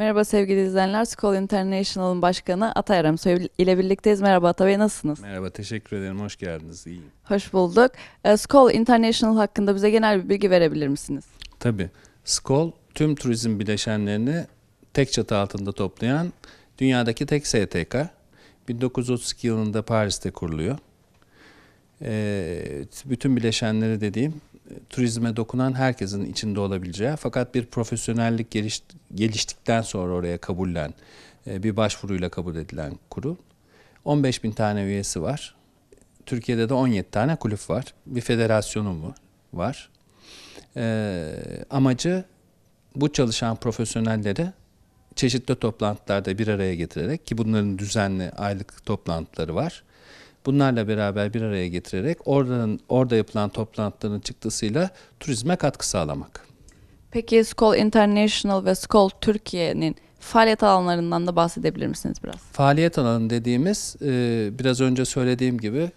Merhaba sevgili izleyenler. Skoll International'ın başkanı Atay Aramsoy ile birlikteyiz. Merhaba Atay Bey, nasılsınız? Merhaba, teşekkür ederim. Hoş geldiniz. İyiyim. Hoş bulduk. Ee, Skoll International hakkında bize genel bir bilgi verebilir misiniz? Tabii. Skoll, tüm turizm bileşenlerini tek çatı altında toplayan dünyadaki tek STK. 1932 yılında Paris'te kuruluyor. Ee, bütün bileşenleri dediğim turizme dokunan herkesin içinde olabileceği fakat bir profesyonellik geliş, geliştikten sonra oraya kabullen, e, bir başvuruyla kabul edilen kurul. 15 bin tane üyesi var. Türkiye'de de 17 tane kulüp var. Bir federasyonu mu var. E, amacı bu çalışan profesyonelleri çeşitli toplantılarda bir araya getirerek ki bunların düzenli aylık toplantıları var bunlarla beraber bir araya getirerek oradan, orada yapılan toplantıların çıktısıyla turizme katkı sağlamak. Peki Skol International ve Skol Türkiye'nin faaliyet alanlarından da bahsedebilir misiniz biraz? Faaliyet alanı dediğimiz e, biraz önce söylediğim gibi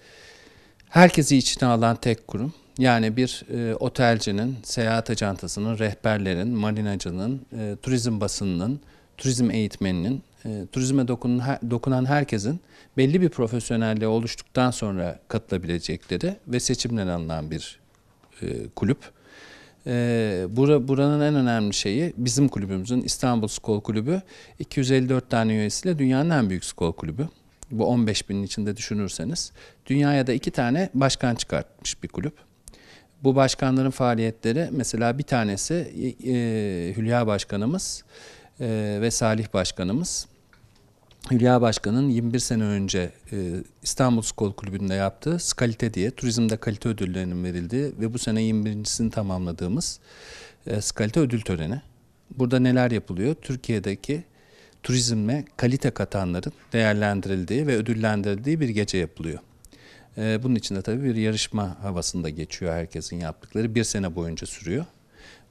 herkesi içine alan tek kurum. Yani bir e, otelcinin, seyahat ajantasının, rehberlerin, marinacının, e, turizm basınının, turizm eğitmeninin e, turizme dokunan, dokunan herkesin belli bir profesyonelliğe oluştuktan sonra katılabilecekleri ve seçimden alınan bir e, kulüp. E, bura, buranın en önemli şeyi bizim kulübümüzün İstanbul Skol Kulübü 254 tane üyesiyle dünyanın en büyük skol kulübü. Bu 15 binin içinde düşünürseniz. Dünyaya da iki tane başkan çıkartmış bir kulüp. Bu başkanların faaliyetleri mesela bir tanesi e, Hülya Başkanımız e, ve Salih Başkanımız Hülya Başkan'ın 21 sene önce e, İstanbul Skol Kulübü'nde yaptığı Skalite diye turizmde kalite ödüllerinin verildiği ve bu sene 21.sini tamamladığımız e, Skalite ödül töreni. Burada neler yapılıyor? Türkiye'deki turizme kalite katanların değerlendirildiği ve ödüllendirildiği bir gece yapılıyor. E, bunun içinde tabii bir yarışma havasında geçiyor herkesin yaptıkları. Bir sene boyunca sürüyor.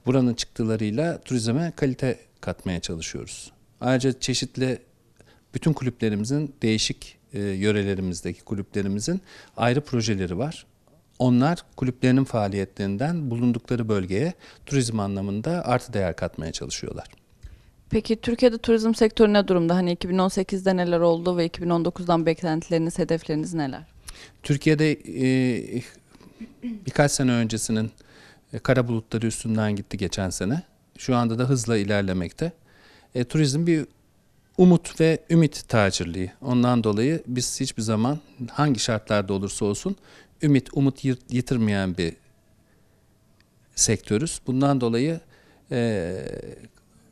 Buranın çıktılarıyla turizme kalite katmaya çalışıyoruz. Ayrıca çeşitli bütün kulüplerimizin değişik e, yörelerimizdeki kulüplerimizin ayrı projeleri var. Onlar kulüplerinin faaliyetlerinden bulundukları bölgeye turizm anlamında artı değer katmaya çalışıyorlar. Peki Türkiye'de turizm sektörü ne durumda? Hani 2018'de neler oldu ve 2019'dan beklentileriniz, hedefleriniz neler? Türkiye'de e, birkaç sene öncesinin e, kara bulutları üstünden gitti geçen sene. Şu anda da hızla ilerlemekte. E, turizm bir umut ve ümit tacirliği. Ondan dolayı biz hiçbir zaman hangi şartlarda olursa olsun ümit, umut yitirmeyen bir sektörüz. Bundan dolayı e,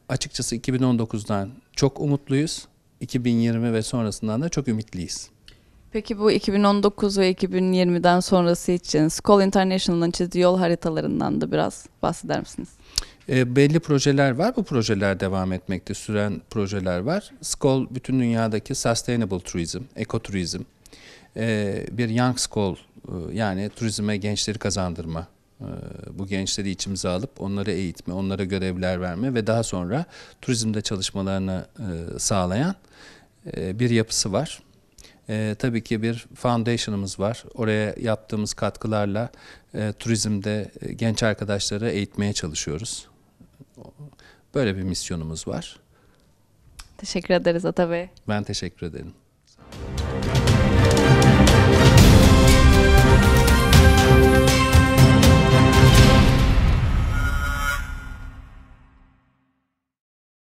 açıkçası 2019'dan çok umutluyuz. 2020 ve sonrasından da çok ümitliyiz. Peki bu 2019 ve 2020'den sonrası için Skoll International'ın çizdiği yol haritalarından da biraz bahseder misiniz? E, belli projeler var. Bu projeler devam etmekte. Süren projeler var. Skol bütün dünyadaki sustainable tourism, ekoturizm, e, bir young skol e, yani turizme gençleri kazandırma e, bu gençleri içimize alıp onları eğitme, onlara görevler verme ve daha sonra turizmde çalışmalarını e, sağlayan e, bir yapısı var. E, tabii ki bir foundation'ımız var. Oraya yaptığımız katkılarla e, turizmde genç arkadaşları eğitmeye çalışıyoruz. Böyle bir misyonumuz var. Teşekkür ederiz Ata Bey. Ben teşekkür ederim.